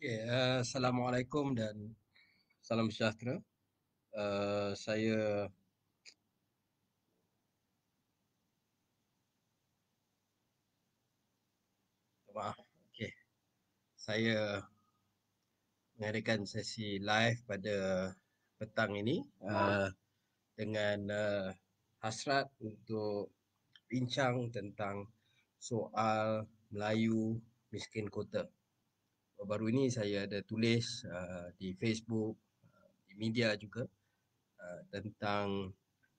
Okay, uh, eh, Assalamualaikum dan salam sejahtera. Uh, saya Maaf, okay. Saya mengadakan sesi live pada petang ini uh, dengan uh, hasrat untuk bincang tentang soal Melayu miskin kota baru-baru ini saya ada tulis uh, di Facebook, uh, di media juga uh, tentang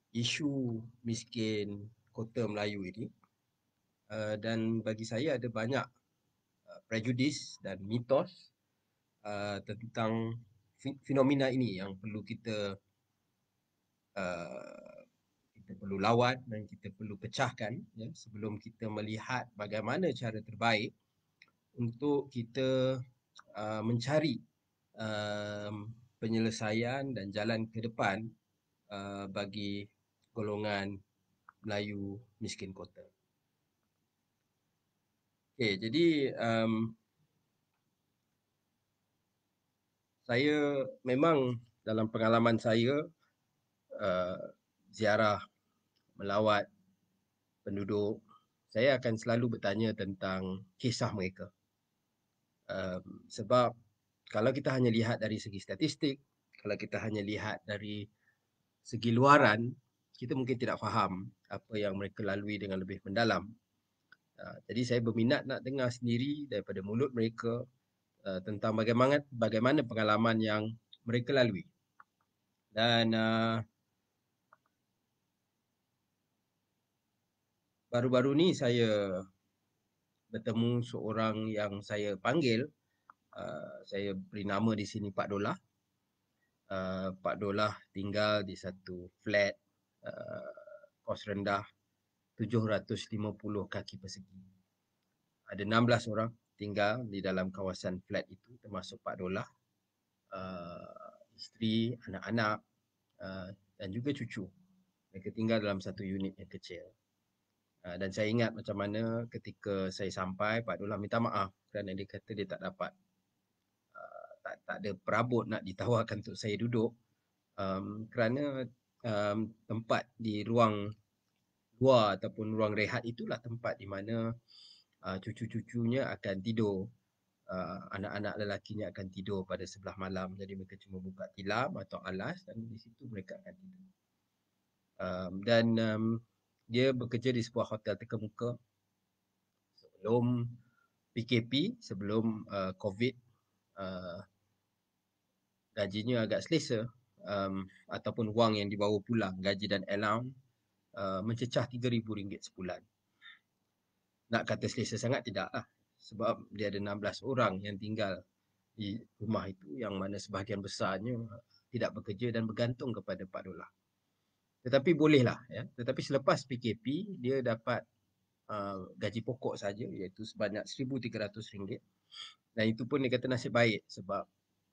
isu miskin kota Melayu ini uh, dan bagi saya ada banyak uh, prejudis dan mitos uh, tentang fenomena ini yang perlu kita uh, kita perlu lawat dan kita perlu pecahkan ya, sebelum kita melihat bagaimana cara terbaik untuk kita uh, mencari uh, penyelesaian dan jalan ke depan uh, bagi golongan Melayu miskin kota. Okay, jadi um, saya memang dalam pengalaman saya uh, ziarah melawat penduduk, saya akan selalu bertanya tentang kisah mereka um, sebab kalau kita hanya lihat dari segi statistik kalau kita hanya lihat dari segi luaran kita mungkin tidak faham apa yang mereka lalui dengan lebih mendalam uh, jadi saya berminat nak dengar sendiri daripada mulut mereka uh, tentang bagaimana bagaimana pengalaman yang mereka lalui dan uh, baru-baru ni saya bertemu seorang yang saya panggil uh, saya beri nama di sini Pak Dolah. Uh, Pak Dolah tinggal di satu flat uh, kos rendah 750 kaki persegi. Ada 16 orang tinggal di dalam kawasan flat itu termasuk Pak Dolah, uh, isteri, anak-anak uh, dan juga cucu. Mereka tinggal dalam satu unit yang kecil. Ah, dan saya ingat macam mana ketika saya sampai Pak Dolah minta maaf kerana dia kata dia tak dapat uh, tak tak ada perabot nak ditawarkan untuk saya duduk um, kerana um, tempat di ruang luar ataupun ruang rehat itulah tempat di mana uh, cucu-cucunya akan tidur Uh, anak-anak lelakinya akan tidur pada sebelah malam jadi mereka cuma buka tilam atau alas dan di situ mereka akan tidur um, dan um, dia bekerja di sebuah hotel terkemuka sebelum PKP, sebelum uh, COVID. Uh, gajinya agak selesa um, ataupun wang yang dibawa pulang, gaji dan allowance uh, mencecah RM3,000 sebulan. Nak kata selesa sangat? tidak Tidaklah. Sebab dia ada 16 orang yang tinggal di rumah itu yang mana sebahagian besarnya tidak bekerja dan bergantung kepada Pak Dolah tetapi bolehlah ya tetapi selepas PKP dia dapat uh, gaji pokok saja iaitu sebanyak RM1300 dan itu pun dia kata nasib baik sebab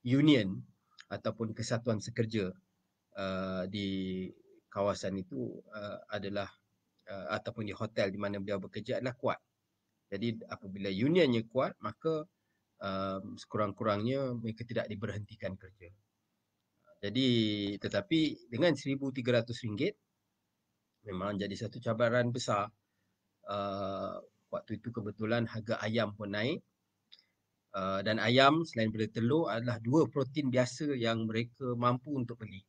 union ataupun kesatuan sekerja uh, di kawasan itu uh, adalah uh, ataupun di hotel di mana beliau bekerja adalah kuat jadi apabila unionnya kuat maka um, sekurang-kurangnya mereka tidak diberhentikan kerja jadi tetapi dengan RM1,300 memang jadi satu cabaran besar. Uh, waktu itu kebetulan harga ayam pun naik. Uh, dan ayam selain daripada telur adalah dua protein biasa yang mereka mampu untuk beli.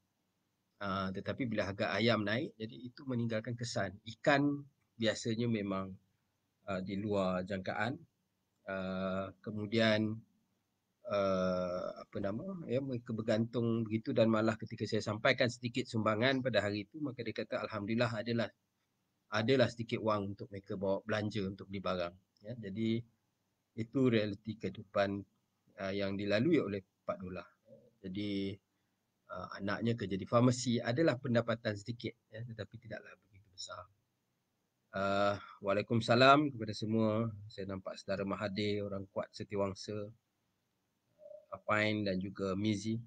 Uh, tetapi bila harga ayam naik, jadi itu meninggalkan kesan. Ikan biasanya memang uh, di luar jangkaan. Uh, kemudian Eh, apa nama ya mereka bergantung begitu dan malah ketika saya sampaikan sedikit sumbangan pada hari itu maka dia kata alhamdulillah adalah adalah sedikit wang untuk mereka bawa belanja untuk beli barang ya jadi itu realiti kehidupan uh, yang dilalui oleh Pak Dola. Jadi uh, anaknya kerja di farmasi adalah pendapatan sedikit ya tetapi tidaklah begitu besar. Uh, Waalaikumsalam kepada semua. Saya nampak saudara Mahathir, orang kuat setiwangsa. Apine dan juga Mizi.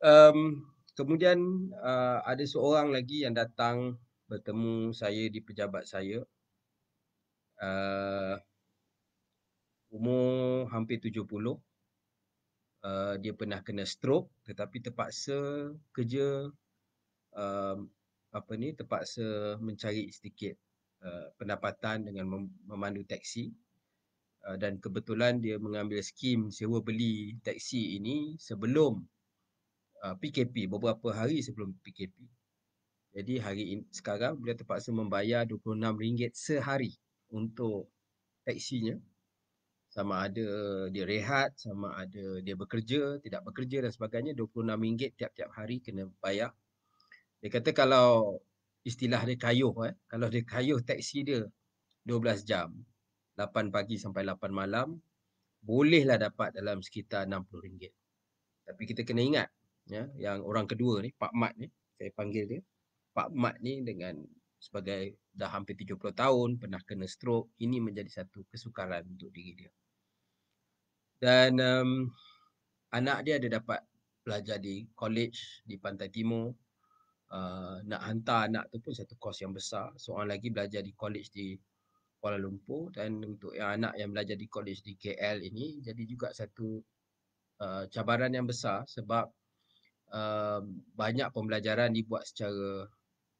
Um, kemudian uh, ada seorang lagi yang datang bertemu saya di pejabat saya. Uh, umur hampir 70. Uh, eh, dia pernah kena stroke tetapi terpaksa kerja um, apa ni terpaksa mencari sedikit uh, pendapatan dengan mem- memandu teksi Ah, dan kebetulan dia mengambil skim sewa beli taksi ini sebelum uh, ah, PKP beberapa hari sebelum PKP. Jadi hari in, sekarang beliau terpaksa membayar RM26 sehari untuk taksinya sama ada dia rehat, sama ada dia bekerja, tidak bekerja dan sebagainya RM26 tiap-tiap hari kena bayar. Dia kata kalau istilah dia kayuh eh, kalau dia kayuh taksi dia 12 jam, 8 pagi sampai 8 malam bolehlah dapat dalam sekitar RM60. Tapi kita kena ingat ya yang orang kedua ni Pak Mat ni saya panggil dia Pak Mat ni dengan sebagai dah hampir 70 tahun pernah kena stroke ini menjadi satu kesukaran untuk diri dia. Dan um, anak dia ada dapat belajar di college di Pantai Timur. Uh, nak hantar anak tu pun satu kos yang besar. Seorang lagi belajar di college di Kuala Lumpur dan untuk yang anak yang belajar di college di KL ini jadi juga satu uh, cabaran yang besar sebab uh, banyak pembelajaran dibuat secara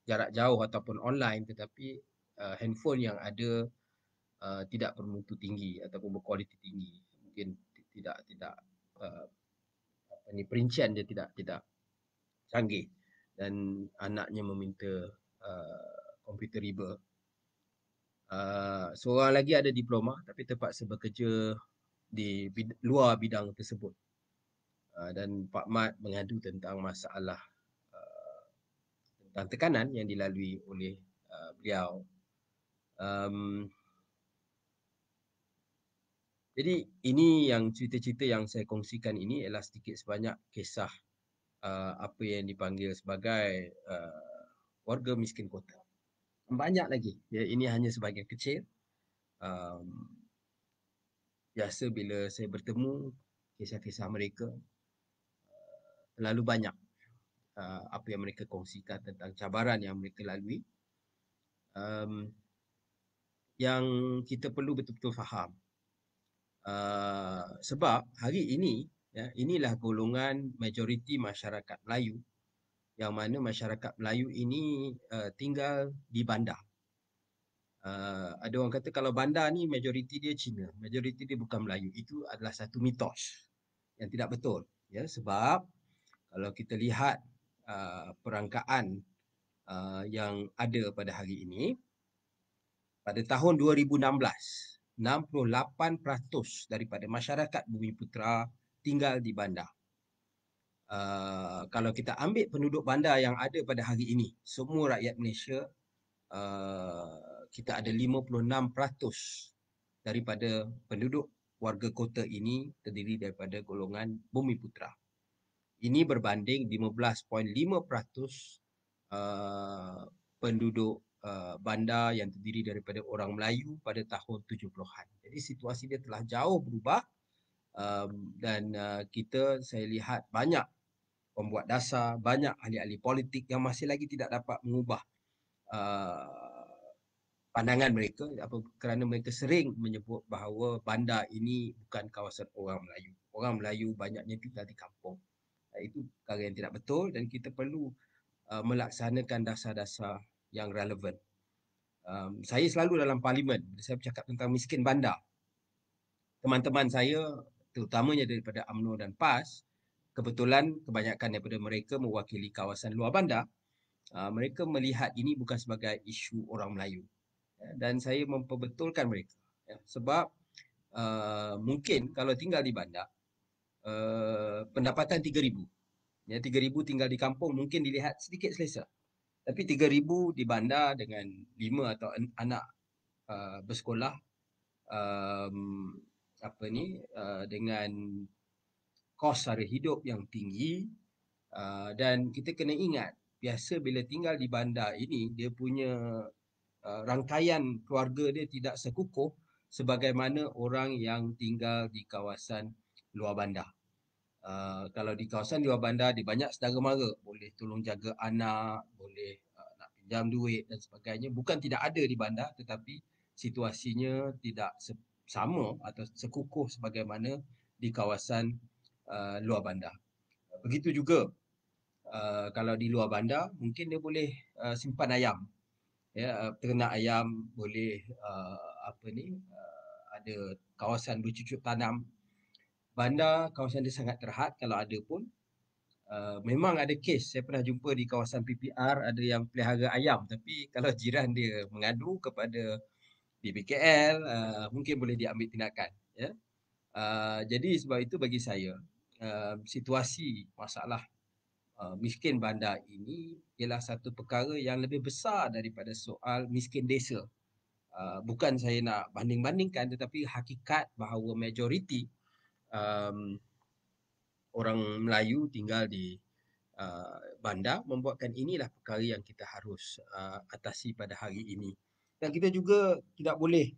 jarak jauh ataupun online tetapi uh, handphone yang ada uh, tidak bermutu tinggi ataupun berkualiti tinggi mungkin tidak tidak uh, ini perincian dia tidak tidak canggih dan anaknya meminta uh, komputer riba Uh, seorang lagi ada diploma tapi terpaksa bekerja di bid- luar bidang tersebut. Uh, dan Pak Mat mengadu tentang masalah uh, tentang tekanan yang dilalui oleh uh, beliau. Um, jadi ini yang cerita-cerita yang saya kongsikan ini ialah sedikit sebanyak kisah uh, apa yang dipanggil sebagai uh, warga miskin kota banyak lagi. Ya, ini hanya sebahagian kecil. Um, biasa bila saya bertemu kisah-kisah mereka, terlalu uh, banyak uh, apa yang mereka kongsikan tentang cabaran yang mereka lalui. Um, yang kita perlu betul-betul faham. Uh, sebab hari ini, ya, inilah golongan majoriti masyarakat Melayu yang mana masyarakat Melayu ini uh, tinggal di bandar. Uh, ada orang kata kalau bandar ni majoriti dia Cina, majoriti dia bukan Melayu. Itu adalah satu mitos yang tidak betul. Ya, sebab kalau kita lihat uh, perangkaan uh, yang ada pada hari ini, pada tahun 2016, 68% daripada masyarakat Bumi Bumiputera tinggal di bandar uh, kalau kita ambil penduduk bandar yang ada pada hari ini, semua rakyat Malaysia, uh, kita ada 56% daripada penduduk warga kota ini terdiri daripada golongan bumi putera. Ini berbanding 15.5% uh, penduduk uh, bandar yang terdiri daripada orang Melayu pada tahun 70-an. Jadi situasi dia telah jauh berubah um, dan uh, kita saya lihat banyak pembuat dasar, banyak ahli-ahli politik yang masih lagi tidak dapat mengubah uh, pandangan mereka apa, kerana mereka sering menyebut bahawa bandar ini bukan kawasan orang Melayu. Orang Melayu banyaknya tinggal di kampung. Uh, itu perkara yang tidak betul dan kita perlu uh, melaksanakan dasar-dasar yang relevan. Um, saya selalu dalam parlimen, saya bercakap tentang miskin bandar. Teman-teman saya terutamanya daripada UMNO dan PAS kebetulan kebanyakan daripada mereka mewakili kawasan luar bandar uh, mereka melihat ini bukan sebagai isu orang Melayu ya, dan saya memperbetulkan mereka ya, sebab uh, mungkin kalau tinggal di bandar uh, pendapatan 3000 ya 3000 tinggal di kampung mungkin dilihat sedikit selesa tapi 3000 di bandar dengan lima atau anak uh, bersekolah um, apa ni uh, dengan kos sara hidup yang tinggi uh, dan kita kena ingat biasa bila tinggal di bandar ini dia punya uh, rangkaian keluarga dia tidak sekukuh sebagaimana orang yang tinggal di kawasan luar bandar. Uh, kalau di kawasan luar bandar dia banyak saudara mara, boleh tolong jaga anak, boleh uh, nak pinjam duit dan sebagainya. Bukan tidak ada di bandar tetapi situasinya tidak se- sama atau sekukuh sebagaimana di kawasan uh, luar bandar. Begitu juga uh, kalau di luar bandar mungkin dia boleh uh, simpan ayam. Ya, uh, ternak ayam boleh uh, apa ni uh, ada kawasan bercucuk tanam. Bandar kawasan dia sangat terhad kalau ada pun Uh, memang ada kes saya pernah jumpa di kawasan PPR ada yang pelihara ayam tapi kalau jiran dia mengadu kepada PPKL uh, eh, mungkin boleh diambil tindakan ya uh, jadi sebab itu bagi saya uh, situasi masalah uh, miskin bandar ini ialah satu perkara yang lebih besar daripada soal miskin desa uh, bukan saya nak banding-bandingkan tetapi hakikat bahawa majoriti um, orang Melayu tinggal di uh, bandar membuatkan inilah perkara yang kita harus uh, atasi pada hari ini dan kita juga tidak boleh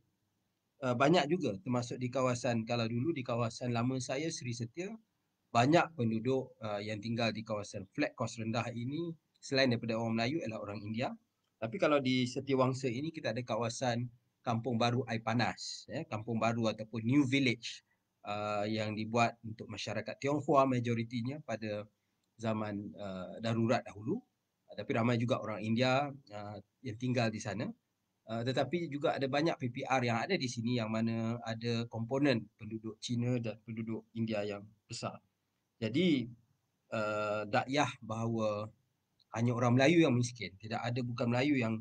uh, banyak juga termasuk di kawasan kalau dulu di kawasan lama saya Sri Setia banyak penduduk uh, yang tinggal di kawasan flat kos rendah ini selain daripada orang Melayu ialah orang India tapi kalau di Setiawangsa ini kita ada kawasan Kampung Baru Air Panas eh, Kampung Baru ataupun New Village uh, yang dibuat untuk masyarakat Tionghoa majoritinya pada zaman uh, darurat dahulu uh, tapi ramai juga orang India uh, yang tinggal di sana Eh, tetapi juga ada banyak PPR yang ada di sini yang mana ada komponen penduduk Cina dan penduduk India yang besar. Jadi uh, dakyah bahawa hanya orang Melayu yang miskin, tidak ada bukan Melayu yang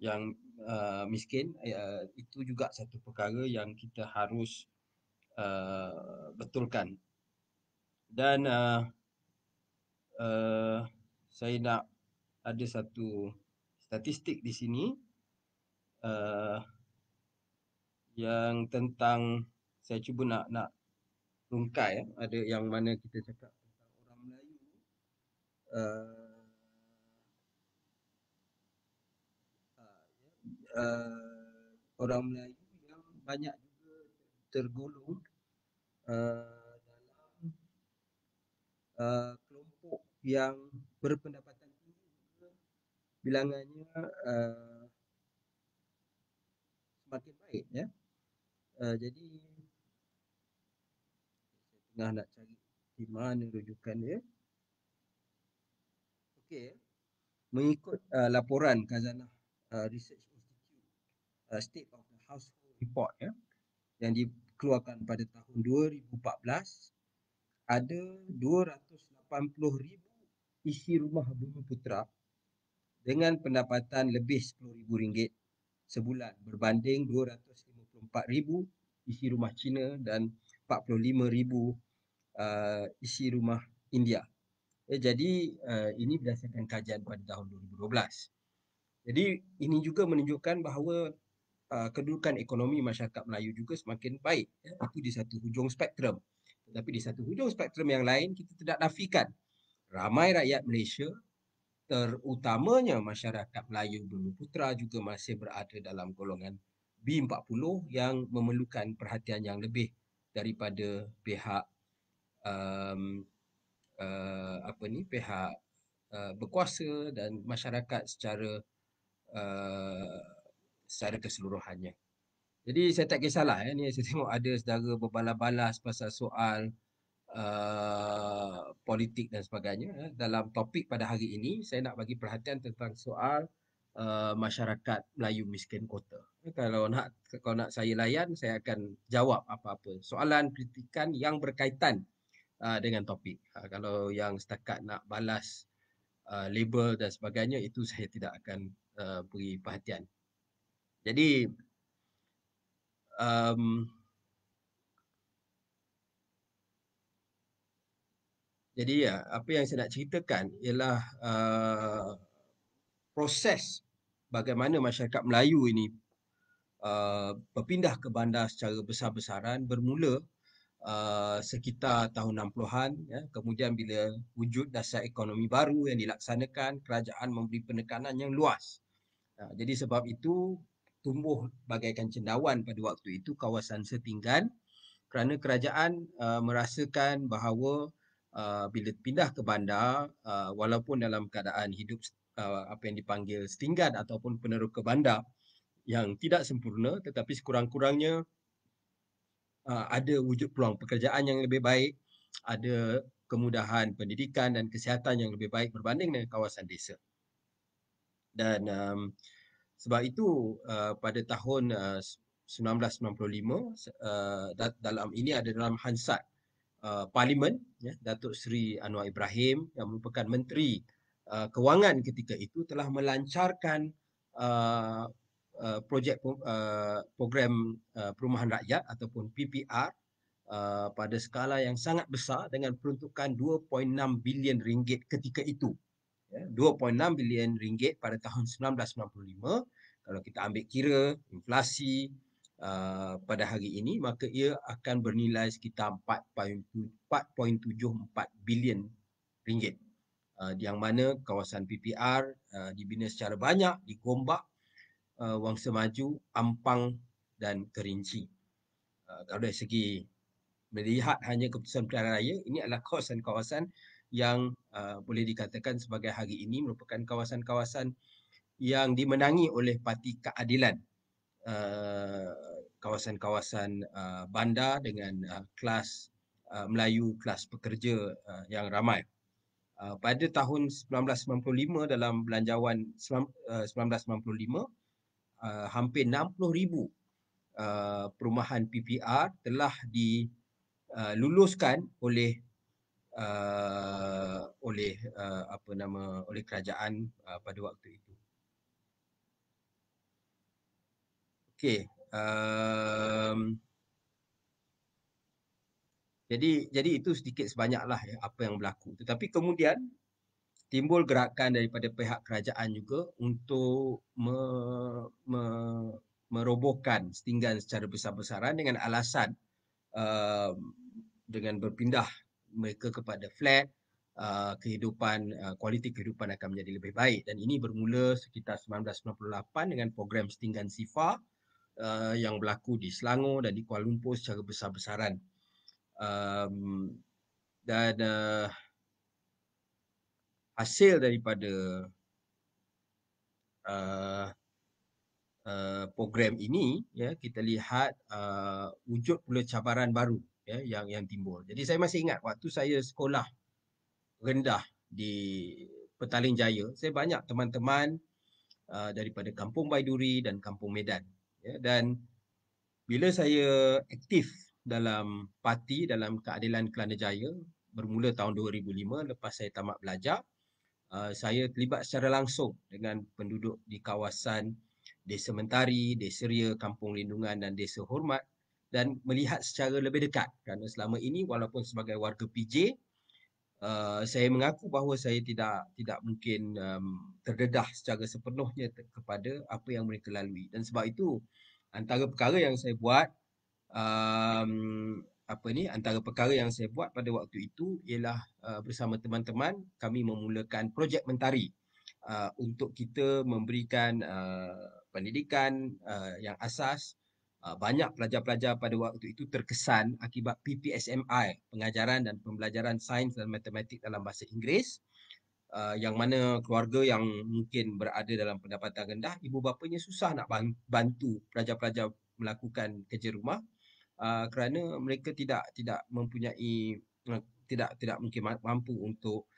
yang uh, miskin, uh, itu juga satu perkara yang kita harus uh, betulkan. Dan uh, uh, saya nak ada satu statistik di sini uh, yang tentang saya cuba nak nak rungkai eh. Ya. ada yang mana kita cakap orang Melayu uh, orang Melayu yang banyak juga tergolong uh, dalam uh, kelompok yang berpendapatan tinggi bilangannya uh, semakin baik ya. Uh, jadi tengah nak cari di mana rujukan dia. Okey. Ya. Mengikut uh, laporan Kazanah uh, eh, Research Institute uh, State of the Household Report ya yang dikeluarkan pada tahun 2014 ada 280,000 isi rumah bumi putra dengan pendapatan lebih RM10,000 sebulan berbanding 254,000 isi rumah Cina dan 45,000 uh, isi rumah India. Eh, jadi uh, ini berdasarkan kajian pada tahun 2012. Jadi ini juga menunjukkan bahawa uh, kedudukan ekonomi masyarakat Melayu juga semakin baik. Ya. Itu di satu hujung spektrum. Tetapi di satu hujung spektrum yang lain kita tidak nafikan ramai rakyat Malaysia terutamanya masyarakat Melayu Bumi Putra juga masih berada dalam golongan B40 yang memerlukan perhatian yang lebih daripada pihak um, uh, apa ni pihak uh, berkuasa dan masyarakat secara uh, secara keseluruhannya. Jadi saya tak kisahlah ya. ni saya tengok ada saudara berbalas-balas pasal soal uh, politik dan sebagainya eh, dalam topik pada hari ini saya nak bagi perhatian tentang soal uh, masyarakat Melayu miskin kota kalau nak kalau nak saya layan saya akan jawab apa-apa soalan kritikan yang berkaitan uh, dengan topik uh, kalau yang setakat nak balas uh, label dan sebagainya itu saya tidak akan uh, beri perhatian jadi um, Jadi ya, apa yang saya nak ceritakan ialah uh, proses bagaimana masyarakat Melayu ini uh, berpindah ke bandar secara besar-besaran bermula uh, sekitar tahun 60-an. Ya. Kemudian bila wujud dasar ekonomi baru yang dilaksanakan, kerajaan memberi penekanan yang luas. Uh, jadi sebab itu tumbuh bagaikan cendawan pada waktu itu kawasan setinggan kerana kerajaan uh, merasakan bahawa Uh, bila pindah ke bandar uh, walaupun dalam keadaan hidup uh, apa yang dipanggil setinggan ataupun peneruka bandar yang tidak sempurna tetapi sekurang-kurangnya uh, ada wujud peluang pekerjaan yang lebih baik ada kemudahan pendidikan dan kesihatan yang lebih baik berbanding dengan kawasan desa dan um, sebab itu uh, pada tahun uh, 1995 uh, dalam ini ada dalam Hansat Uh, parlimen ya Datuk Seri Anwar Ibrahim yang merupakan menteri uh, kewangan ketika itu telah melancarkan uh, uh, projek uh, program uh, perumahan rakyat ataupun PPR uh, pada skala yang sangat besar dengan peruntukan 2.6 bilion ringgit ketika itu ya 2.6 bilion ringgit pada tahun 1995 kalau kita ambil kira inflasi Uh, pada hari ini maka ia akan bernilai sekitar 4.74 bilion ringgit uh, yang mana kawasan PPR uh, dibina secara banyak di Gombak, uh, Wangsa Maju, Ampang dan Kerinci. Uh, kalau dari segi melihat hanya keputusan pilihan raya ini adalah kawasan-kawasan yang uh, boleh dikatakan sebagai hari ini merupakan kawasan-kawasan yang dimenangi oleh Parti Keadilan. Uh, kawasan-kawasan uh, bandar dengan uh, kelas uh, Melayu kelas pekerja uh, yang ramai. Uh, pada tahun 1995 dalam belanjawan uh, 1995 uh, hampir 60,000 uh, perumahan PPR telah diluluskan uh, oleh uh, oleh uh, apa nama oleh kerajaan uh, pada waktu itu. Okey um, jadi jadi itu sedikit sebanyaklah ya, apa yang berlaku tetapi kemudian timbul gerakan daripada pihak kerajaan juga untuk me, me, merobohkan setinggan secara besar-besaran dengan alasan uh, dengan berpindah mereka kepada flat uh, kehidupan uh, kualiti kehidupan akan menjadi lebih baik dan ini bermula sekitar 1998 dengan program setinggan sifar uh, uh, yang berlaku di Selangor dan di Kuala Lumpur secara besar-besaran. Um, dan uh, hasil daripada uh, uh, program ini ya kita lihat uh, wujud pula cabaran baru ya yang yang timbul. Jadi saya masih ingat waktu saya sekolah rendah di Petaling Jaya, saya banyak teman-teman uh, daripada Kampung Baiduri dan Kampung Medan ya dan bila saya aktif dalam parti dalam keadilan Kelana Jaya bermula tahun 2005 lepas saya tamat belajar uh, saya terlibat secara langsung dengan penduduk di kawasan Desa Mentari, Desa Ria, Kampung Lindungan dan Desa Hormat dan melihat secara lebih dekat kerana selama ini walaupun sebagai warga PJ Uh, saya mengaku bahawa saya tidak tidak mungkin um, terdedah secara sepenuhnya te- kepada apa yang mereka lalui dan sebab itu antara perkara yang saya buat um, apa ni antara perkara yang saya buat pada waktu itu ialah uh, bersama teman-teman kami memulakan projek mentari uh, untuk kita memberikan uh, pendidikan uh, yang asas Ah, banyak pelajar-pelajar pada waktu itu terkesan akibat PPSMI, pengajaran dan pembelajaran sains dan matematik dalam bahasa Inggeris. Uh, yang mana keluarga yang mungkin berada dalam pendapatan rendah, ibu bapanya susah nak bantu pelajar-pelajar melakukan kerja rumah uh, kerana mereka tidak tidak mempunyai eh, tidak tidak mungkin mampu untuk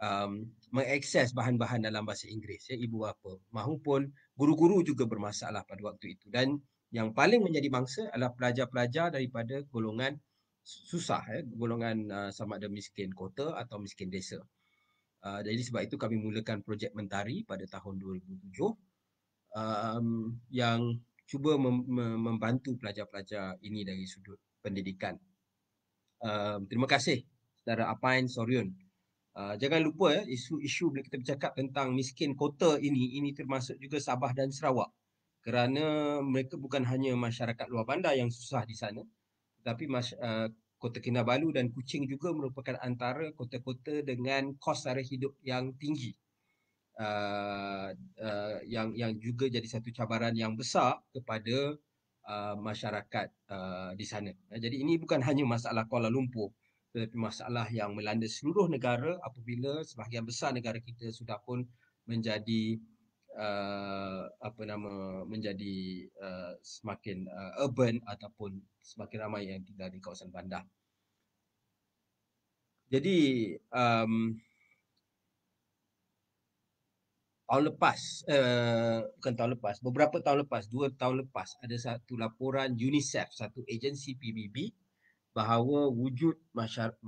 um, mengakses bahan-bahan dalam bahasa Inggeris ya ibu bapa maupun guru-guru juga bermasalah pada waktu itu dan yang paling menjadi mangsa adalah pelajar-pelajar daripada golongan susah eh, golongan uh, sama ada miskin kota atau miskin desa. Uh, jadi sebab itu kami mulakan projek Mentari pada tahun 2007 um, yang cuba mem- membantu pelajar-pelajar ini dari sudut pendidikan. Um, terima kasih saudara Apain Sorion. Uh, jangan lupa ya isu-isu bila kita bercakap tentang miskin kota ini ini termasuk juga Sabah dan Sarawak kerana mereka bukan hanya masyarakat luar bandar yang susah di sana tapi uh, eh, kota Kinabalu dan Kuching juga merupakan antara kota-kota dengan kos sara hidup yang tinggi uh, uh, yang yang juga jadi satu cabaran yang besar kepada uh, masyarakat uh, di sana uh, jadi ini bukan hanya masalah Kuala Lumpur tetapi masalah yang melanda seluruh negara apabila sebahagian besar negara kita sudah pun menjadi uh, apa nama menjadi uh, semakin uh, urban ataupun semakin ramai yang tinggal di kawasan bandar. Jadi um, tahun lepas, uh, bukan tahun lepas, beberapa tahun lepas, dua tahun lepas ada satu laporan UNICEF, satu agensi PBB bahawa wujud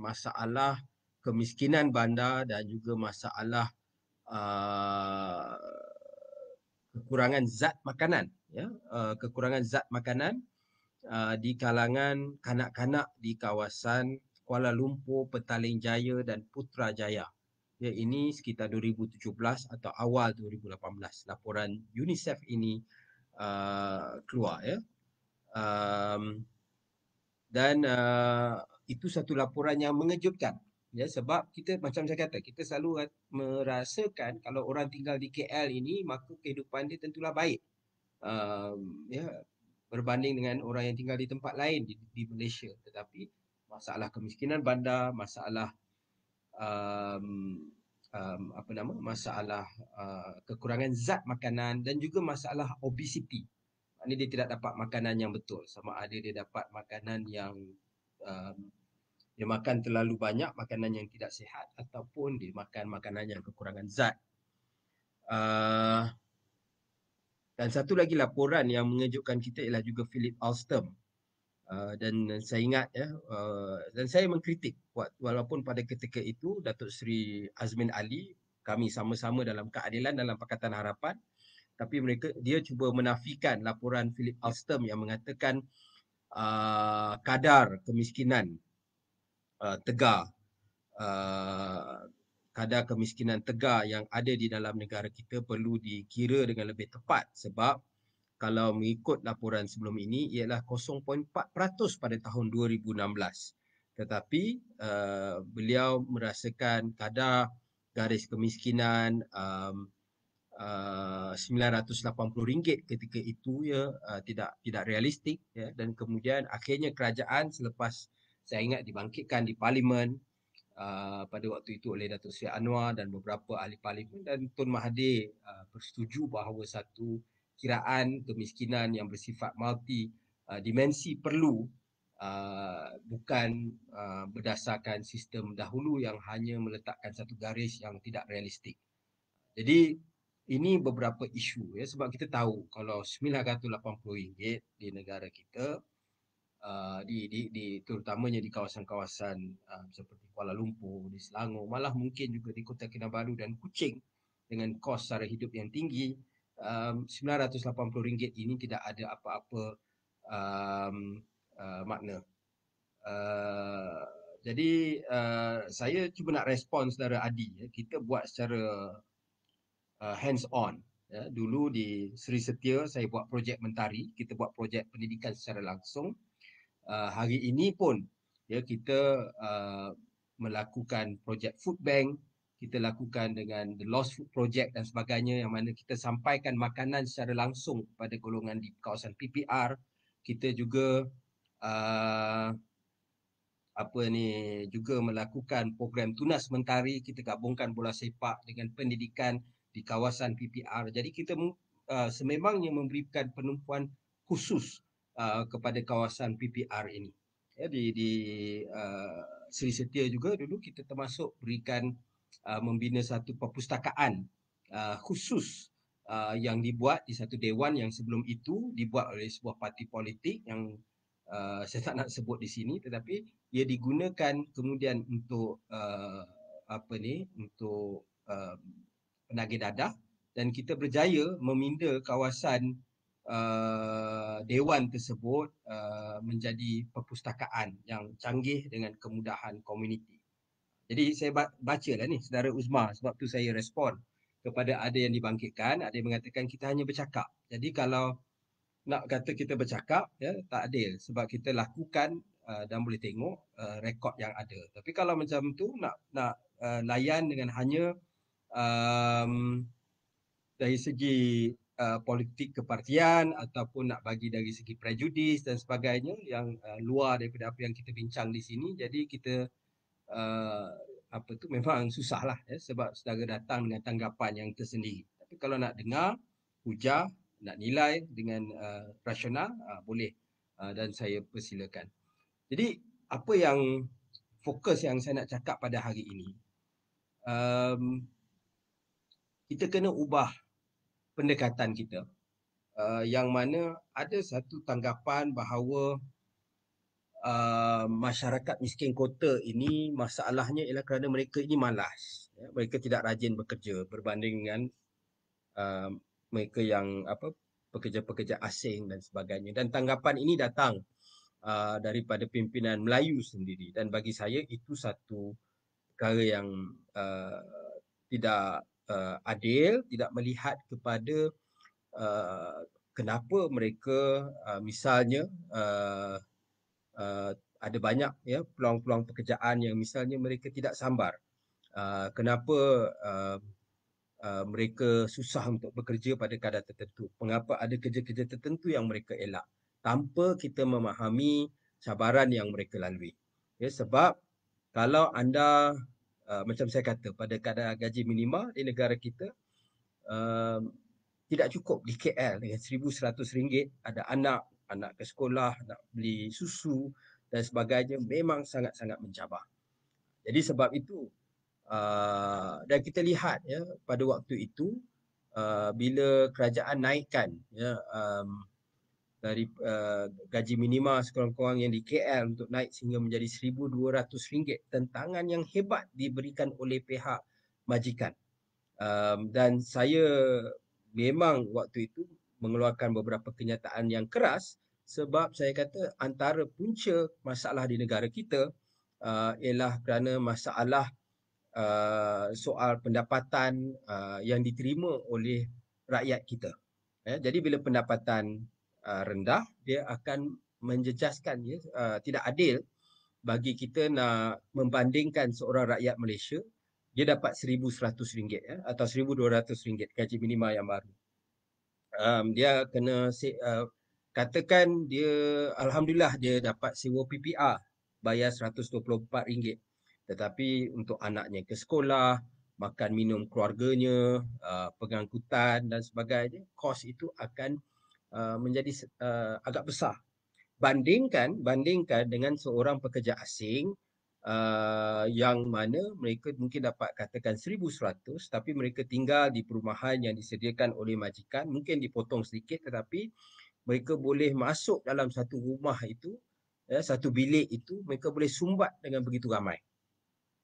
masalah kemiskinan bandar dan juga masalah kekurangan zat makanan ya uh, kekurangan zat makanan uh, di kalangan kanak-kanak di kawasan Kuala Lumpur, Petaling Jaya dan Putrajaya. Ya ini sekitar 2017 atau awal 2018 laporan UNICEF ini uh, keluar ya. Um, dan uh, itu satu laporan yang mengejutkan Ya, sebab kita macam saya kata, kita selalu kan merasakan kalau orang tinggal di KL ini maka kehidupan dia tentulah baik. Um, ya, berbanding dengan orang yang tinggal di tempat lain di, di Malaysia. Tetapi masalah kemiskinan bandar, masalah um, um, apa nama? masalah uh, kekurangan zat makanan dan juga masalah obesiti. ini dia tidak dapat makanan yang betul. Sama ada dia dapat makanan yang um, dia makan terlalu banyak makanan yang tidak sihat ataupun dia makan makanan yang kekurangan zat. Uh, dan satu lagi laporan yang mengejutkan kita ialah juga Philip Alstom. Uh, dan saya ingat ya uh, dan saya mengkritik walaupun pada ketika itu Datuk Seri Azmin Ali kami sama-sama dalam keadilan dalam Pakatan Harapan tapi mereka dia cuba menafikan laporan Philip Alstom yang mengatakan uh, kadar kemiskinan Uh, tegar uh, kadar kemiskinan tegar yang ada di dalam negara kita perlu dikira dengan lebih tepat sebab kalau mengikut laporan sebelum ini ialah 0.4% pada tahun 2016 tetapi uh, beliau merasakan kadar garis kemiskinan um, uh, RM980 ketika itu ya uh, tidak tidak realistik ya dan kemudian akhirnya kerajaan selepas saya ingat dibangkitkan di parlimen uh, pada waktu itu oleh Datuk Seri Anwar dan beberapa ahli parlimen dan Tun Mahathir uh, bersetuju bahawa satu kiraan kemiskinan yang bersifat multi uh, dimensi perlu uh, bukan uh, berdasarkan sistem dahulu yang hanya meletakkan satu garis yang tidak realistik. Jadi ini beberapa isu ya sebab kita tahu kalau RM980 di negara kita Uh, di di di terutamanya di kawasan-kawasan uh, seperti Kuala Lumpur, di Selangor, malah mungkin juga di Kota Kinabalu dan Kuching dengan kos sara hidup yang tinggi um, RM980 ini tidak ada apa-apa um, uh, makna. Uh, jadi uh, saya cuba nak respon saudara Adi. Ya. Kita buat secara uh, hands on. Ya. Dulu di Sri Setia saya buat projek mentari. Kita buat projek pendidikan secara langsung. Uh, hari ini pun ya kita uh, melakukan projek food bank kita lakukan dengan the lost food project dan sebagainya yang mana kita sampaikan makanan secara langsung kepada golongan di kawasan PPR kita juga uh, apa ni juga melakukan program tunas mentari kita gabungkan bola sepak dengan pendidikan di kawasan PPR jadi kita uh, sememangnya memberikan penumpuan khusus uh, kepada kawasan PPR ini. Ya, di di uh, Sri Setia juga dulu kita termasuk berikan uh, membina satu perpustakaan uh, khusus uh, yang dibuat di satu dewan yang sebelum itu dibuat oleh sebuah parti politik yang uh, saya tak nak sebut di sini tetapi ia digunakan kemudian untuk uh, apa ni untuk uh, penagih dadah dan kita berjaya meminda kawasan Eh, dewan tersebut uh, menjadi perpustakaan yang canggih dengan kemudahan komuniti. Jadi saya baca lah ni saudara Uzma sebab tu saya respon kepada ada yang dibangkitkan, ada yang mengatakan kita hanya bercakap. Jadi kalau nak kata kita bercakap, ya, tak adil sebab kita lakukan uh, dan boleh tengok uh, rekod yang ada. Tapi kalau macam tu nak nak uh, layan dengan hanya um, dari segi uh, politik kepartian ataupun nak bagi dari segi prejudis dan sebagainya yang uh, luar daripada apa yang kita bincang di sini jadi kita uh, apa tu memang susahlah ya sebab saudara datang dengan tanggapan yang tersendiri tapi kalau nak dengar hujah nak nilai dengan uh, rasional uh, boleh uh, dan saya persilakan jadi apa yang fokus yang saya nak cakap pada hari ini um, kita kena ubah pendekatan kita uh, yang mana ada satu tanggapan bahawa uh, masyarakat miskin kota ini masalahnya ialah kerana mereka ini malas ya, mereka tidak rajin bekerja berbanding dengan uh, mereka yang apa pekerja-pekerja asing dan sebagainya dan tanggapan ini datang uh, daripada pimpinan Melayu sendiri dan bagi saya itu satu perkara yang uh, tidak uh, adil, tidak melihat kepada uh, kenapa mereka uh, misalnya uh, uh, ada banyak ya peluang-peluang pekerjaan yang misalnya mereka tidak sambar. Uh, kenapa uh, uh, mereka susah untuk bekerja pada kadar tertentu? Mengapa ada kerja-kerja tertentu yang mereka elak tanpa kita memahami cabaran yang mereka lalui? Ya, sebab kalau anda Uh, macam saya kata pada kadar gaji minima di negara kita uh, tidak cukup di KL dengan RM1,100 ada anak, anak ke sekolah, nak beli susu dan sebagainya memang sangat-sangat mencabar. Jadi sebab itu uh, dan kita lihat ya pada waktu itu uh, bila kerajaan naikkan ya um, dari uh, gaji minima sekurang-kurang yang di KL untuk naik sehingga menjadi RM1,200 tentangan yang hebat diberikan oleh pihak majikan. Um, dan saya memang waktu itu mengeluarkan beberapa kenyataan yang keras sebab saya kata antara punca masalah di negara kita uh, ialah kerana masalah uh, soal pendapatan uh, yang diterima oleh rakyat kita. Ya, jadi bila pendapatan Uh, rendah dia akan menjejaskan ya uh, tidak adil bagi kita nak membandingkan seorang rakyat Malaysia dia dapat RM1100 ya atau RM1200 gaji minima yang baru um, dia kena uh, katakan dia alhamdulillah dia dapat sewa PPR bayar RM124 tetapi untuk anaknya ke sekolah makan minum keluarganya uh, pengangkutan dan sebagainya kos itu akan Uh, menjadi uh, agak besar. Bandingkan bandingkan dengan seorang pekerja asing uh, yang mana mereka mungkin dapat katakan seribu seratus, tapi mereka tinggal di perumahan yang disediakan oleh majikan mungkin dipotong sedikit tetapi mereka boleh masuk dalam satu rumah itu ya satu bilik itu mereka boleh sumbat dengan begitu ramai.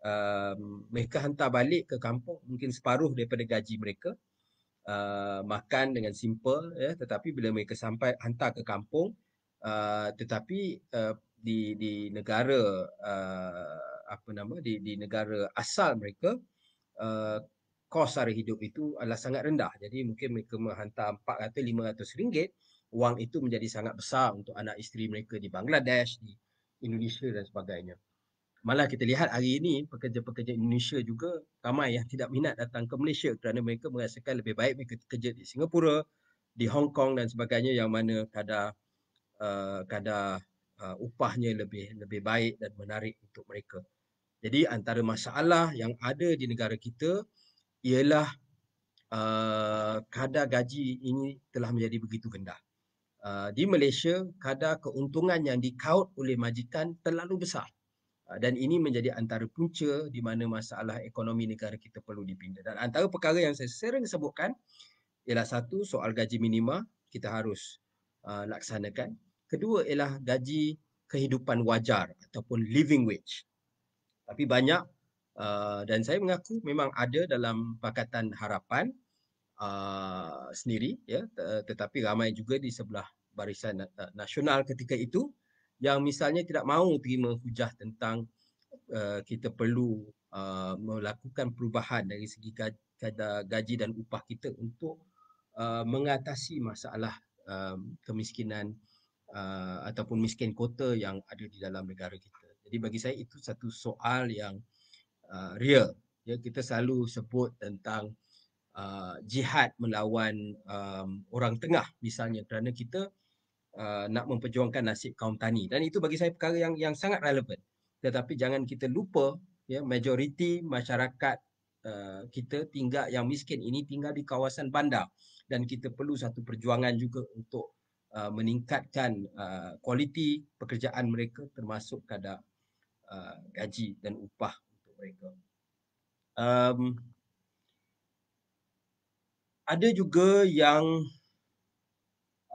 Uh, mereka hantar balik ke kampung mungkin separuh daripada gaji mereka uh, makan dengan simple ya yeah, tetapi bila mereka sampai hantar ke kampung uh, tetapi uh, di di negara uh, apa nama di di negara asal mereka uh, kos sara hidup itu adalah sangat rendah jadi mungkin mereka menghantar 400 500 ringgit wang itu menjadi sangat besar untuk anak isteri mereka di Bangladesh di Indonesia dan sebagainya Malah kita lihat hari ini pekerja-pekerja Indonesia juga ramai yang tidak minat datang ke Malaysia kerana mereka merasakan lebih baik mereka kerja di Singapura, di Hong Kong dan sebagainya yang mana kadar uh, kadar uh, upahnya lebih lebih baik dan menarik untuk mereka. Jadi antara masalah yang ada di negara kita ialah uh, kadar gaji ini telah menjadi begitu rendah. Uh, di Malaysia kadar keuntungan yang dikaut oleh majikan terlalu besar. Ah, dan ini menjadi antara punca di mana masalah ekonomi negara kita perlu dipindah. Dan antara perkara yang saya sering sebutkan ialah satu soal gaji minima kita harus uh, laksanakan. Kedua ialah gaji kehidupan wajar ataupun living wage. Tapi banyak uh, dan saya mengaku memang ada dalam pakatan harapan uh, sendiri ya tetapi ramai juga di sebelah barisan eh, nasional ketika itu yang misalnya tidak mahu terima hujah tentang uh, kita perlu uh, melakukan perubahan dari segi kadar gaji dan upah kita untuk uh, mengatasi masalah uh, kemiskinan uh, ataupun miskin kota yang ada di dalam negara kita. Jadi bagi saya itu satu soal yang uh, real. Ya, kita selalu sebut tentang Uh, jihad melawan um, orang tengah misalnya kerana kita uh, nak memperjuangkan nasib kaum tani dan itu bagi saya perkara yang yang sangat relevan tetapi jangan kita lupa ya majoriti masyarakat uh, kita tinggal yang miskin ini tinggal di kawasan bandar dan kita perlu satu perjuangan juga untuk uh, meningkatkan uh, kualiti pekerjaan mereka termasuk kadar uh, gaji dan upah untuk mereka um, ada juga yang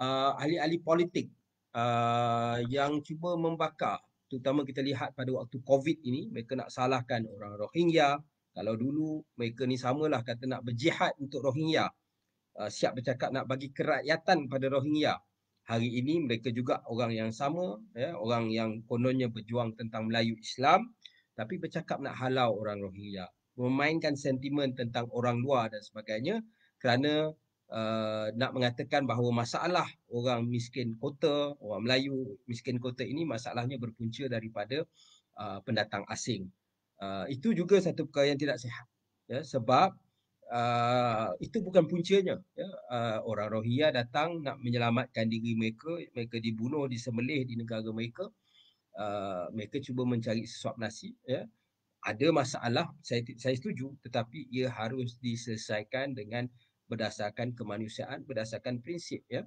uh, ahli-ahli politik uh, yang cuba membakar terutama kita lihat pada waktu COVID ini mereka nak salahkan orang Rohingya kalau dulu mereka ni samalah kata nak berjihad untuk Rohingya uh, siap bercakap nak bagi kerakyatan pada Rohingya hari ini mereka juga orang yang sama ya, orang yang kononnya berjuang tentang Melayu Islam tapi bercakap nak halau orang Rohingya memainkan sentimen tentang orang luar dan sebagainya kerana uh, nak mengatakan bahawa masalah orang miskin kota, orang Melayu miskin kota ini masalahnya berpunca daripada uh, pendatang asing. Uh, itu juga satu perkara yang tidak sihat. Ya, sebab uh, itu bukan puncanya. Ya. Uh, orang Rohia datang nak menyelamatkan diri mereka, mereka dibunuh, disembelih di negara mereka. Uh, mereka cuba mencari sesuap nasi. Ya. Ada masalah, saya, saya setuju. Tetapi ia harus diselesaikan dengan berdasarkan kemanusiaan berdasarkan prinsip ya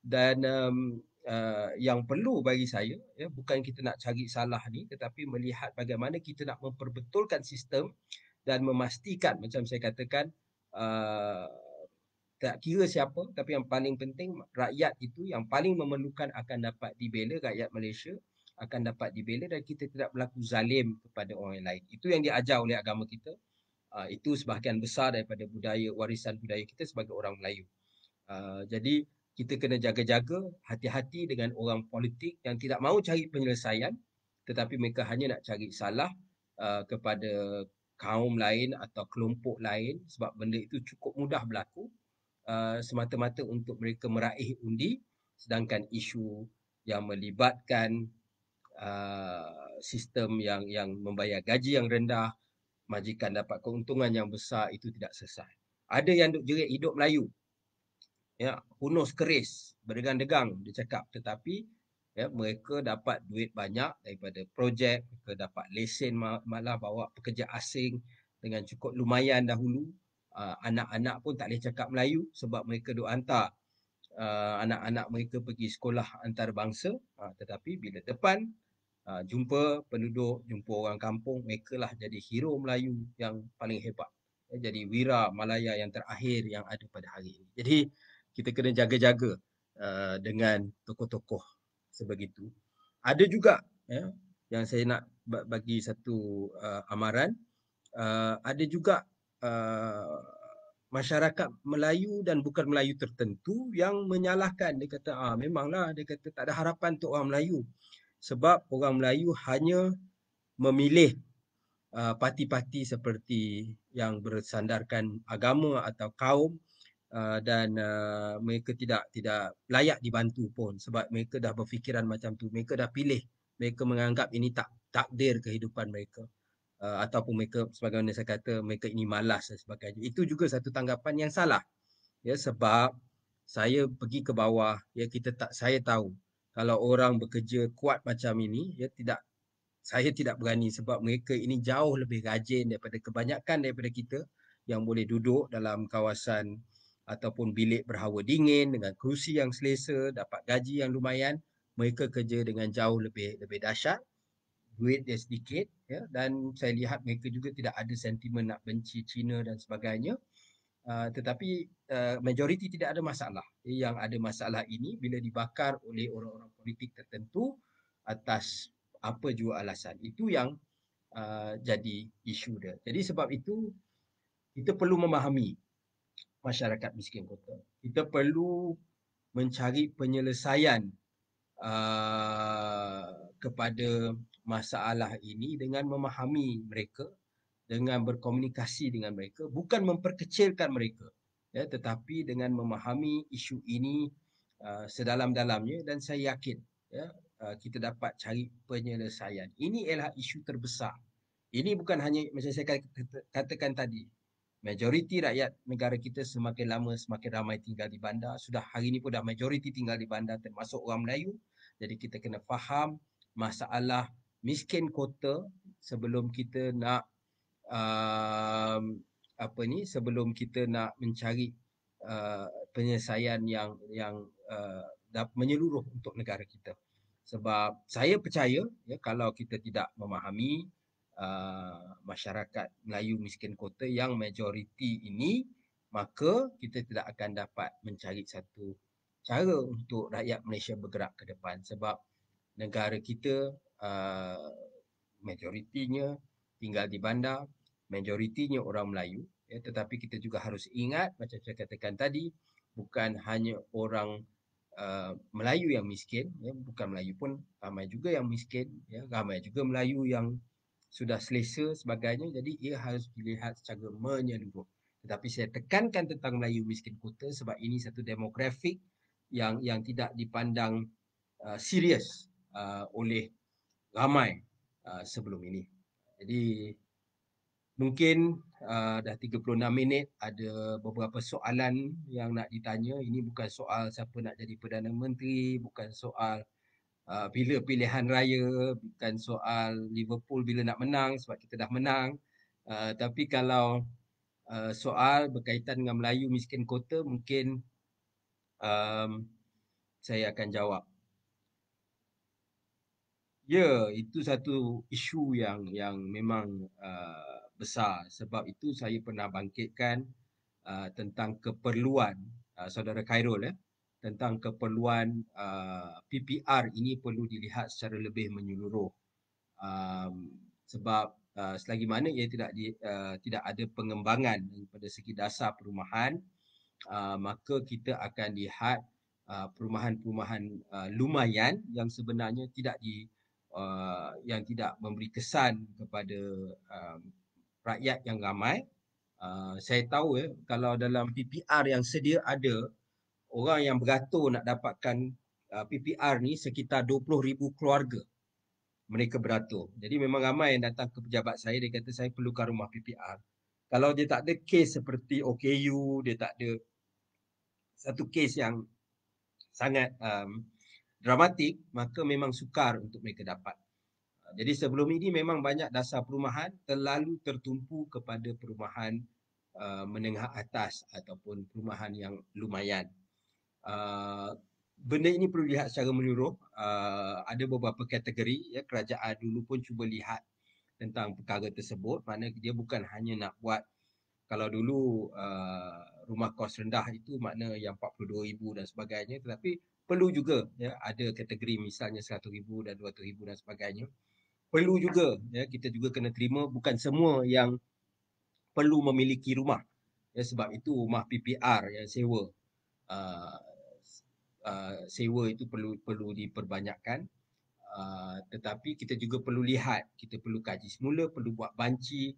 dan um, uh, yang perlu bagi saya ya bukan kita nak cari salah ni tetapi melihat bagaimana kita nak memperbetulkan sistem dan memastikan macam saya katakan uh, tak kira siapa tapi yang paling penting rakyat itu yang paling memerlukan akan dapat dibela rakyat Malaysia akan dapat dibela dan kita tidak berlaku zalim kepada orang lain itu yang diajar oleh agama kita uh, itu sebahagian besar daripada budaya warisan budaya kita sebagai orang Melayu. Uh, jadi kita kena jaga-jaga hati-hati dengan orang politik yang tidak mahu cari penyelesaian tetapi mereka hanya nak cari salah uh, kepada kaum lain atau kelompok lain sebab benda itu cukup mudah berlaku uh, semata-mata untuk mereka meraih undi sedangkan isu yang melibatkan uh, sistem yang yang membayar gaji yang rendah majikan dapat keuntungan yang besar itu tidak selesai. Ada yang duk jerit hidup Melayu. Ya, hunus keris, berdegang-degang dia cakap tetapi ya mereka dapat duit banyak daripada projek, mereka dapat lesen malah bawa pekerja asing dengan cukup lumayan dahulu. Uh, anak-anak pun tak boleh cakap Melayu sebab mereka duk hantar uh, anak-anak mereka pergi sekolah antarabangsa. Uh, tetapi bila depan Ah, jumpa penduduk, jumpa orang kampung, mereka lah jadi hero Melayu yang paling hebat. Ya, jadi wira Malaya yang terakhir yang ada pada hari ini. Jadi kita kena jaga-jaga ah, dengan tokoh-tokoh sebegitu. Ada juga ya, yang saya nak bagi satu ah, amaran, ada juga masyarakat Melayu dan bukan Melayu tertentu yang menyalahkan. Dia kata ah, memanglah, dia kata tak ada harapan untuk orang Melayu sebab orang Melayu hanya memilih uh, parti-parti seperti yang bersandarkan agama atau kaum uh, dan uh, mereka tidak tidak layak dibantu pun sebab mereka dah berfikiran macam tu mereka dah pilih mereka menganggap ini tak takdir kehidupan mereka uh, ataupun mereka sebagaimana saya kata mereka ini malas dan sebagainya itu juga satu tanggapan yang salah ya sebab saya pergi ke bawah ya kita tak saya tahu kalau orang bekerja kuat macam ini ya tidak saya tidak berani sebab mereka ini jauh lebih rajin daripada kebanyakan daripada kita yang boleh duduk dalam kawasan ataupun bilik berhawa dingin dengan kerusi yang selesa dapat gaji yang lumayan mereka kerja dengan jauh lebih lebih dahsyat duit dia sedikit ya dan saya lihat mereka juga tidak ada sentimen nak benci Cina dan sebagainya Ah, tetapi uh, majoriti tidak ada masalah. Yang ada masalah ini bila dibakar oleh orang-orang politik tertentu atas apa jua alasan. Itu yang uh, jadi isu dia. Jadi sebab itu kita perlu memahami masyarakat miskin kota. Kita perlu mencari penyelesaian uh, kepada masalah ini dengan memahami mereka dengan berkomunikasi dengan mereka bukan memperkecilkan mereka ya tetapi dengan memahami isu ini uh, sedalam-dalamnya dan saya yakin ya uh, kita dapat cari penyelesaian ini adalah isu terbesar ini bukan hanya macam saya katakan tadi majoriti rakyat negara kita semakin lama semakin ramai tinggal di bandar sudah hari ini pun dah majoriti tinggal di bandar termasuk orang Melayu jadi kita kena faham masalah miskin kota sebelum kita nak um, apa ni sebelum kita nak mencari uh, penyelesaian yang yang uh, menyeluruh untuk negara kita sebab saya percaya ya kalau kita tidak memahami uh, masyarakat Melayu miskin kota yang majoriti ini maka kita tidak akan dapat mencari satu cara untuk rakyat Malaysia bergerak ke depan sebab negara kita uh, majoritinya tinggal di bandar majoritinya orang Melayu ya tetapi kita juga harus ingat macam saya katakan tadi bukan hanya orang uh, Melayu yang miskin ya bukan Melayu pun ramai juga yang miskin ya ramai juga Melayu yang sudah selesa sebagainya jadi ia harus dilihat secara menyeluruh tetapi saya tekankan tentang Melayu miskin kota sebab ini satu demografik yang yang tidak dipandang uh, serius uh, oleh ramai uh, sebelum ini jadi Mungkin uh, dah 36 minit ada beberapa soalan yang nak ditanya. Ini bukan soal siapa nak jadi Perdana Menteri, bukan soal uh, bila pilihan raya, bukan soal Liverpool bila nak menang sebab kita dah menang. Uh, tapi kalau uh, soal berkaitan dengan Melayu miskin kota mungkin um, saya akan jawab. Ya, yeah, itu satu isu yang yang memang uh, besar. Sebab itu saya pernah bangkitkan uh, tentang keperluan uh, saudara Khairul eh, tentang keperluan uh, PPR ini perlu dilihat secara lebih menyeluruh. Um, sebab uh, selagi mana ia tidak di, uh, tidak ada pengembangan daripada segi dasar perumahan, uh, maka kita akan lihat Uh, perumahan-perumahan uh, lumayan yang sebenarnya tidak di uh, yang tidak memberi kesan kepada uh, rakyat yang ramai. Uh, saya tahu eh, kalau dalam PPR yang sedia ada, orang yang beratur nak dapatkan uh, ah, PPR ni sekitar 20,000 keluarga mereka beratur. Jadi memang ramai yang datang ke pejabat saya, dia kata saya perlukan rumah PPR. Kalau dia tak ada kes seperti OKU, dia tak ada satu kes yang sangat um, dramatik, maka memang sukar untuk mereka dapat jadi sebelum ini memang banyak dasar perumahan terlalu tertumpu kepada perumahan uh, menengah atas ataupun perumahan yang lumayan. Uh, benda ini perlu lihat secara menyeluruh. Uh, ada beberapa kategori ya kerajaan dulu pun cuba lihat tentang perkara tersebut. Mana dia bukan hanya nak buat kalau dulu uh, rumah kos rendah itu makna yang 42000 dan sebagainya tetapi perlu juga ya ada kategori misalnya 100000 dan 200000 dan sebagainya. Uh, perlu juga ya kita juga kena terima bukan semua yang perlu memiliki rumah ya sebab itu rumah PPR yang sewa uh, uh, sewa itu perlu perlu diperbanyakkan uh, tetapi kita juga perlu lihat kita perlu kaji semula perlu buat banci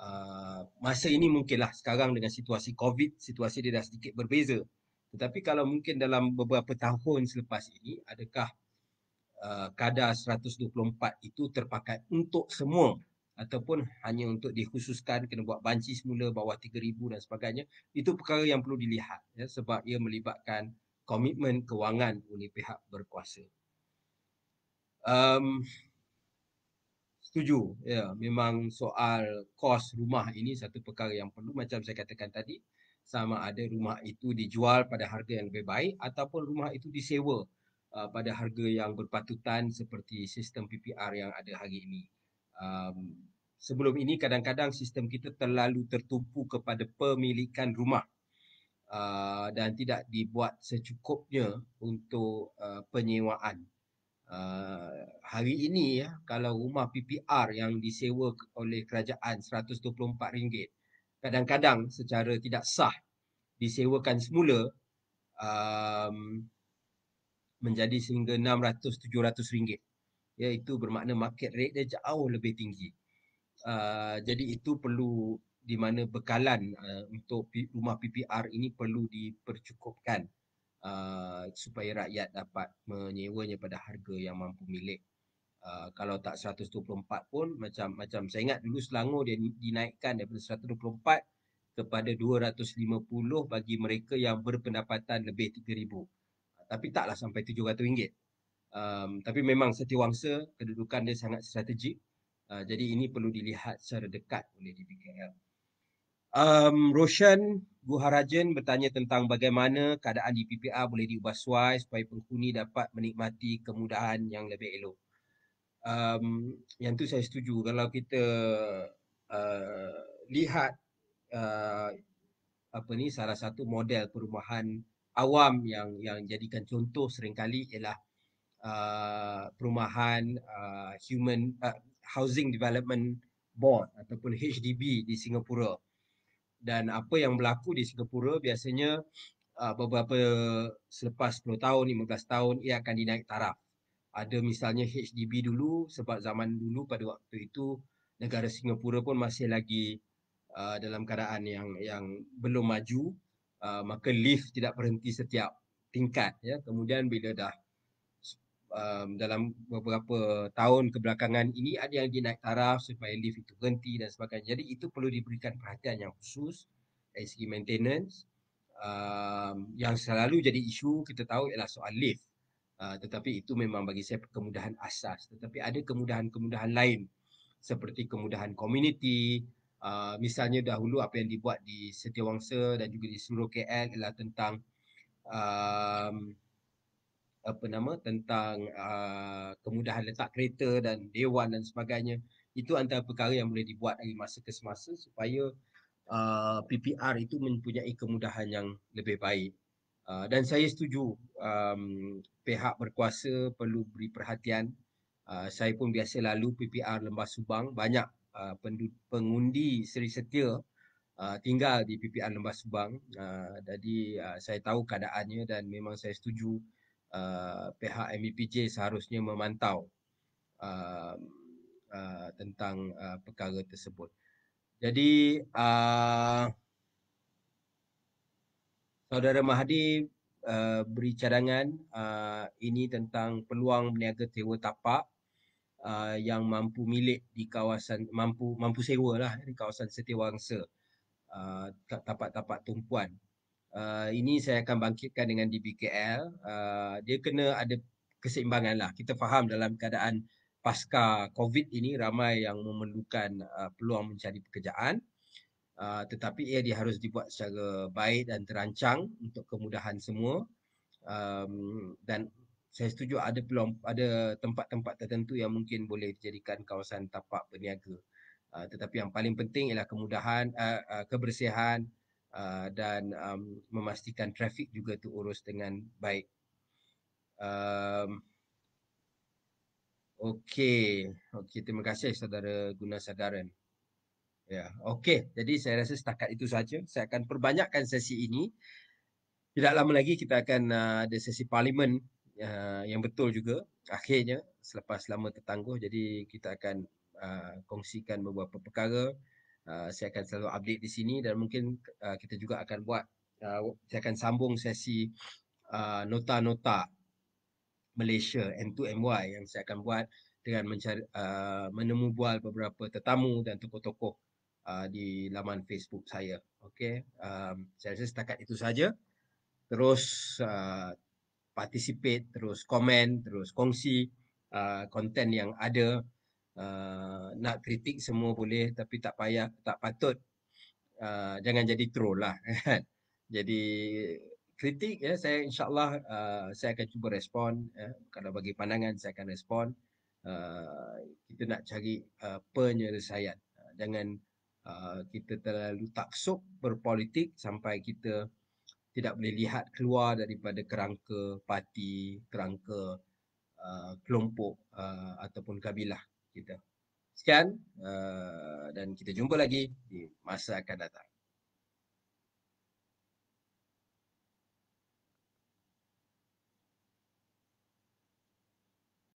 uh, masa ini mungkinlah sekarang dengan situasi covid situasi dia dah sedikit berbeza tetapi kalau mungkin dalam beberapa tahun selepas ini adakah Uh, kadar 124 itu terpakai untuk semua ataupun hanya untuk dikhususkan kena buat banci semula bawah 3000 dan sebagainya itu perkara yang perlu dilihat ya sebab ia melibatkan komitmen kewangan oleh pihak berkuasa. Um setuju ya memang soal kos rumah ini satu perkara yang perlu macam saya katakan tadi sama ada rumah itu dijual pada harga yang lebih baik ataupun rumah itu disewa Uh, pada harga yang berpatutan seperti sistem PPR yang ada hari ini. Um, sebelum ini kadang-kadang sistem kita terlalu tertumpu kepada pemilikan rumah uh, dan tidak dibuat secukupnya untuk uh, penyewaan. Uh, hari ini ya kalau rumah PPR yang disewa oleh kerajaan RM124 kadang-kadang secara tidak sah disewakan semula um, menjadi sehingga 600-700 ringgit. Ya, itu bermakna market rate dia jauh lebih tinggi. Uh, jadi itu perlu di mana bekalan uh, untuk rumah PPR ini perlu dipercukupkan uh, supaya rakyat dapat menyewanya pada harga yang mampu milik. Uh, kalau tak 124 pun macam macam saya ingat dulu Selangor dia dinaikkan daripada 124 kepada 250 bagi mereka yang berpendapatan lebih 3000 tapi taklah sampai RM700. Um, tapi memang setiawangsa kedudukan dia sangat strategik. Uh, jadi ini perlu dilihat secara dekat oleh DBKL. Um, Roshan Guharajan bertanya tentang bagaimana keadaan di PPA boleh diubah suai supaya penghuni dapat menikmati kemudahan yang lebih elok. Um, yang tu saya setuju. Kalau kita uh, lihat uh, apa ni salah satu model perumahan awam yang yang jadikan contoh seringkali ialah uh, perumahan uh, human uh, housing development board ataupun HDB di Singapura. Dan apa yang berlaku di Singapura biasanya uh, beberapa selepas 10 tahun, 15 tahun ia akan dinaik taraf. Ada misalnya HDB dulu sebab zaman dulu pada waktu itu negara Singapura pun masih lagi uh, dalam keadaan yang yang belum maju Uh, maka lift tidak berhenti setiap tingkat ya kemudian bila dah um, dalam beberapa tahun kebelakangan ini ada yang naik taraf supaya lift itu berhenti dan sebagainya jadi itu perlu diberikan perhatian yang khusus dari segi maintenance um, yang selalu jadi isu kita tahu ialah soal lift uh, tetapi itu memang bagi saya kemudahan asas tetapi ada kemudahan-kemudahan lain seperti kemudahan community Ah, misalnya dahulu apa yang dibuat di Setiawangsa dan juga di seluruh KL ialah tentang um, apa nama tentang uh, kemudahan letak kereta dan dewan dan sebagainya itu antara perkara yang boleh dibuat dari masa ke semasa supaya uh, ah, PPR itu mempunyai kemudahan yang lebih baik uh, dan saya setuju um, pihak berkuasa perlu beri perhatian uh, saya pun biasa lalu PPR Lembah Subang banyak uh, pengundi Seri Setia uh, tinggal di PPR Lembah Subang. Uh, jadi uh, saya tahu keadaannya dan memang saya setuju uh, pihak MBPJ seharusnya memantau uh, uh, tentang uh, perkara tersebut. Jadi uh, Saudara Mahdi uh, beri cadangan uh, ini tentang peluang peniaga tewa tapak uh, yang mampu milik di kawasan mampu mampu sewa lah eh, di kawasan setiawangsa uh, tapak-tapak tumpuan uh, ini saya akan bangkitkan dengan DBKL uh, dia kena ada keseimbangan lah kita faham dalam keadaan pasca COVID ini ramai yang memerlukan uh, peluang mencari pekerjaan Uh, tetapi ia dia harus dibuat secara baik dan terancang untuk kemudahan semua um, dan saya setuju ada peluang ada tempat-tempat tertentu yang mungkin boleh dijadikan kawasan tapak peniaga. uh, ah, tetapi yang paling penting ialah kemudahan uh, uh, kebersihan uh, dan um, memastikan trafik juga tu urus dengan baik um, okay, okey terima kasih saudara Guna Sadaran. Ya, yeah. okey. Jadi saya rasa setakat itu saja. Saya akan perbanyakkan sesi ini. Tidak lama lagi kita akan ada sesi parlimen Eh, yang betul juga akhirnya selepas lama tertangguh jadi kita akan uh, kongsikan beberapa perkara uh, saya akan selalu update di sini dan mungkin uh, kita juga akan buat uh, saya akan sambung sesi uh, nota-nota Malaysia N2MY yang saya akan buat dengan mencari, uh, menemu bual beberapa tetamu dan tokoh-tokoh uh, di laman Facebook saya. Okey, um, saya rasa setakat itu saja. Terus uh, participate terus komen terus kongsi konten uh, yang ada uh, nak kritik semua boleh tapi tak payah tak patut uh, jangan jadi troll lah kan? jadi kritik ya saya insyaallah uh, saya akan cuba respon ya. kalau bagi pandangan saya akan respon uh, kita nak cari uh, penyelesaian uh, jangan uh, kita terlalu taksub berpolitik sampai kita tidak boleh lihat keluar daripada kerangka parti, kerangka uh, kelompok uh, ataupun kabilah kita. Sekian uh, dan kita jumpa lagi di masa akan datang.